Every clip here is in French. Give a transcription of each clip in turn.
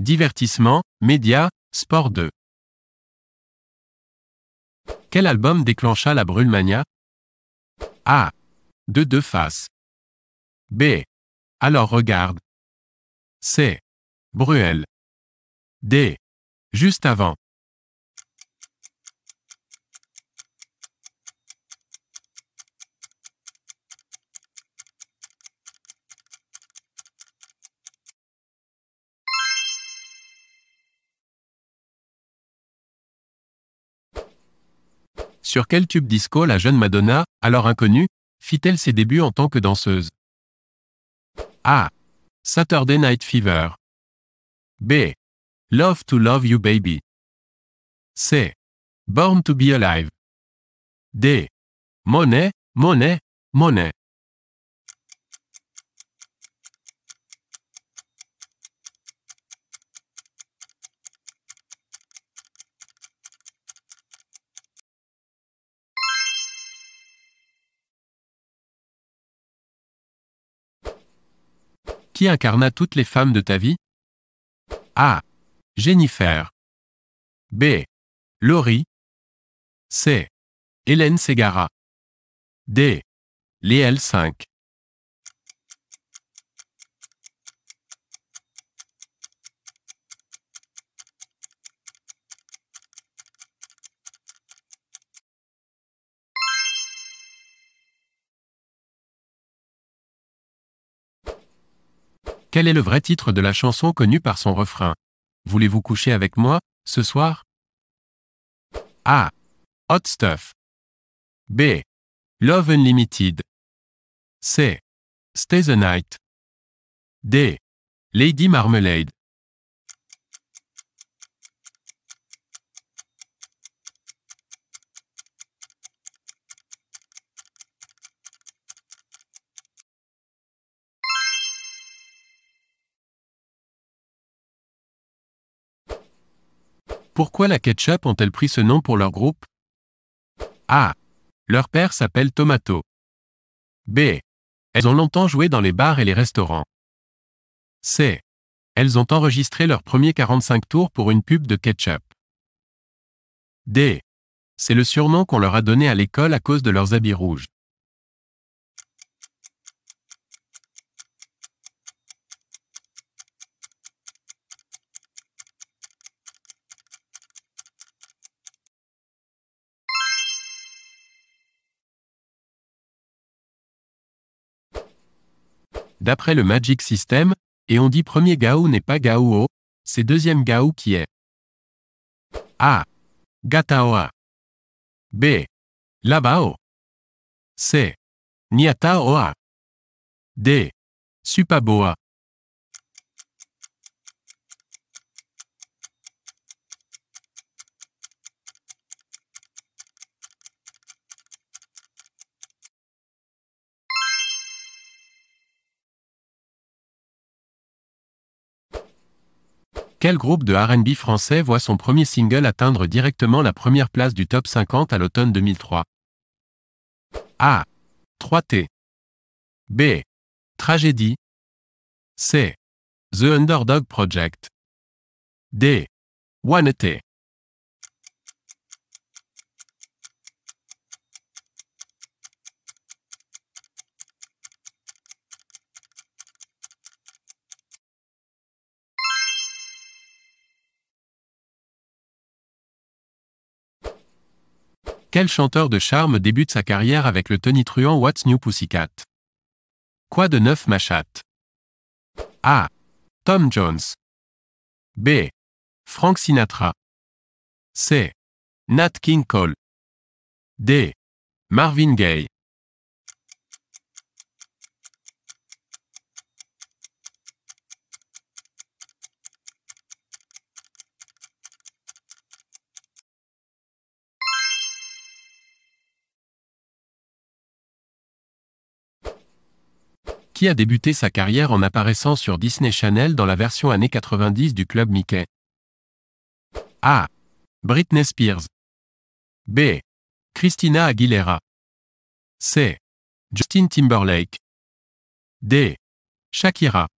Divertissement, médias, sport 2. Quel album déclencha la mania? A. De deux faces. B. Alors regarde. C. Bruel. D. Juste avant. Sur quel tube disco la jeune Madonna, alors inconnue, fit-elle ses débuts en tant que danseuse A. Saturday Night Fever. B. Love to Love You Baby. C. Born to Be Alive. D. Money, Monnaie Monnaie Qui incarna toutes les femmes de ta vie A. Jennifer. B. Laurie. C. Hélène Segara. D. Léel 5. Quel est le vrai titre de la chanson connue par son refrain Voulez-vous coucher avec moi, ce soir A. Hot Stuff. B. Love Unlimited. C. Stay the Night. D. Lady Marmalade. Pourquoi la ketchup ont-elles pris ce nom pour leur groupe A. Leur père s'appelle Tomato. B. Elles ont longtemps joué dans les bars et les restaurants. C. Elles ont enregistré leurs premiers 45 tours pour une pub de ketchup. D. C'est le surnom qu'on leur a donné à l'école à cause de leurs habits rouges. d'après le Magic System, et on dit premier Gao n'est pas Gao c'est deuxième Gao qui est. A. Gataoa. B. Labao. C. Niataoa. D. Supaboa. Quel groupe de RB français voit son premier single atteindre directement la première place du top 50 à l'automne 2003 A. 3T. B. Tragédie. C. The Underdog Project. D. One T. Quel chanteur de charme débute sa carrière avec le Truant What's New Pussycat Quoi de neuf ma A. Tom Jones. B. Frank Sinatra. C. Nat King Cole. D. Marvin Gaye. a débuté sa carrière en apparaissant sur Disney Channel dans la version années 90 du Club Mickey. A. Britney Spears. B. Christina Aguilera. C. Justin Timberlake. D. Shakira.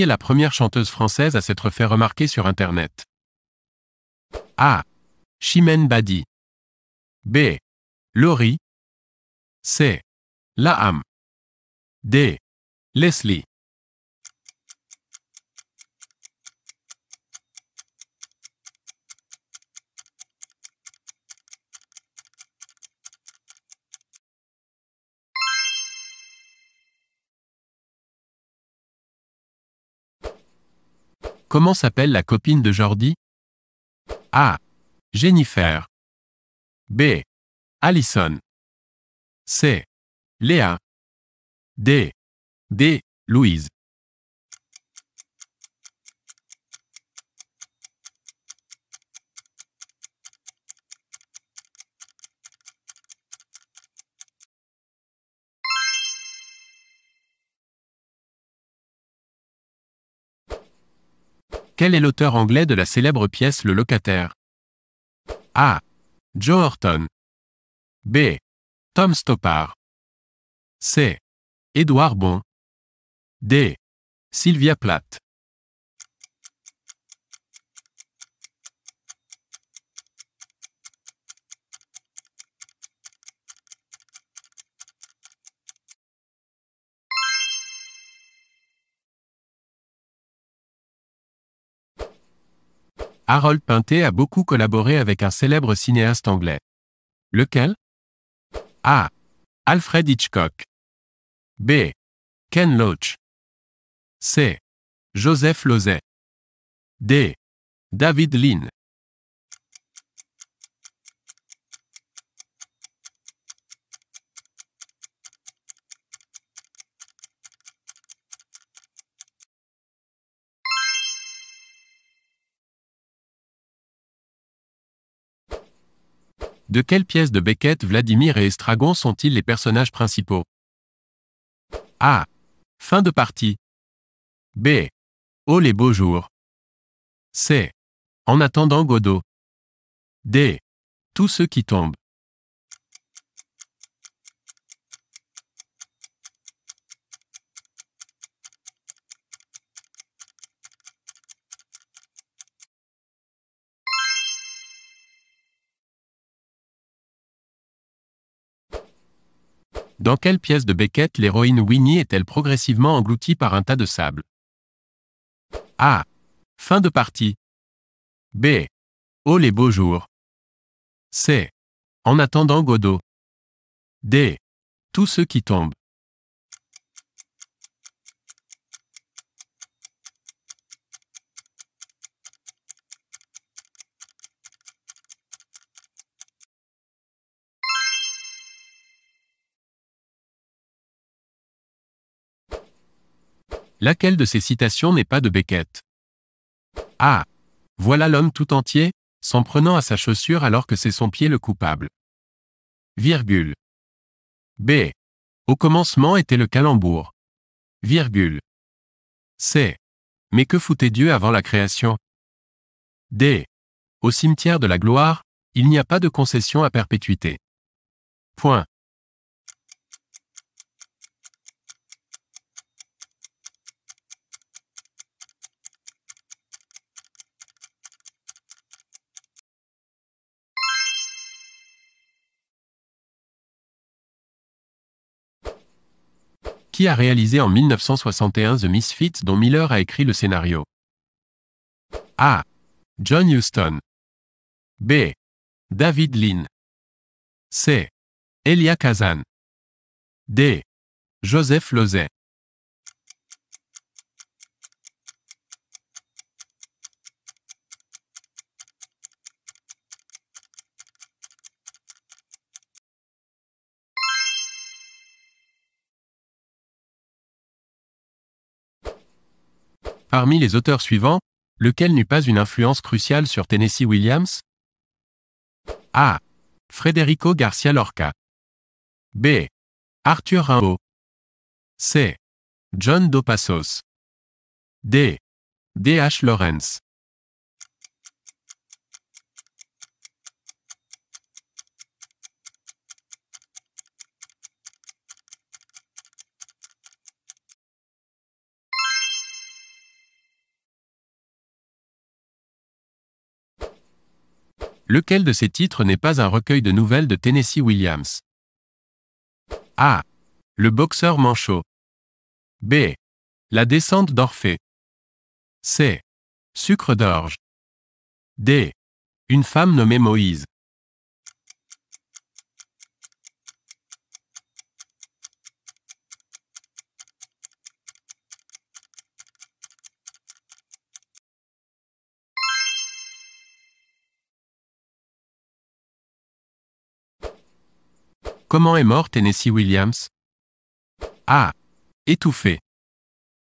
est la première chanteuse française à s'être fait remarquer sur Internet A. Chimène Badi. B. Laurie. C. Laham. D. Leslie. Comment s'appelle la copine de Jordi A. Jennifer. B. Allison. C. Léa. D. D. Louise. Quel est l'auteur anglais de la célèbre pièce Le locataire A. Joe Horton. B. Tom Stoppard. C. Édouard Bon. D. Sylvia Platt. Harold Pinté a beaucoup collaboré avec un célèbre cinéaste anglais. Lequel A. Alfred Hitchcock. B. Ken Loach. C. Joseph Lozet. D. David Lean. De quelle pièce de Beckett Vladimir et Estragon sont-ils les personnages principaux A. Fin de partie. B. Oh les beaux jours. C. En attendant Godot. D. Tous ceux qui tombent. Dans quelle pièce de Beckett l'héroïne Winnie est-elle progressivement engloutie par un tas de sable A. Fin de partie. B. Oh les beaux jours. C. En attendant Godot. D. Tous ceux qui tombent. Laquelle de ces citations n'est pas de Beckett A. Ah voilà l'homme tout entier, s'en prenant à sa chaussure alors que c'est son pied le coupable. Virgule. B. Au commencement était le calembour. Virgule. C. Mais que foutait Dieu avant la création D. Au cimetière de la gloire, il n'y a pas de concession à perpétuité. Point. qui a réalisé en 1961 The Misfits dont Miller a écrit le scénario. A. John Huston. B. David Lynn. C. Elia Kazan. D. Joseph Lozet. Parmi les auteurs suivants, lequel n'eut pas une influence cruciale sur Tennessee Williams A. Federico Garcia Lorca. B. Arthur Rimbaud. C. John Dos D. D. H. Lawrence. Lequel de ces titres n'est pas un recueil de nouvelles de Tennessee Williams A. Le boxeur manchot. B. La descente d'Orphée. C. Sucre d'orge. D. Une femme nommée Moïse. Comment est mort Tennessee Williams A. Étouffé.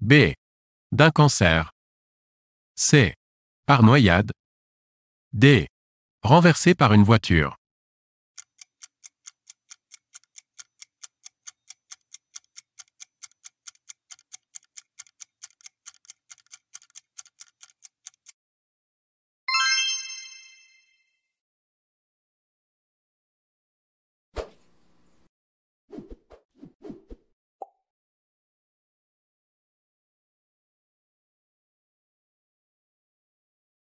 B. D'un cancer. C. Par noyade. D. Renversé par une voiture.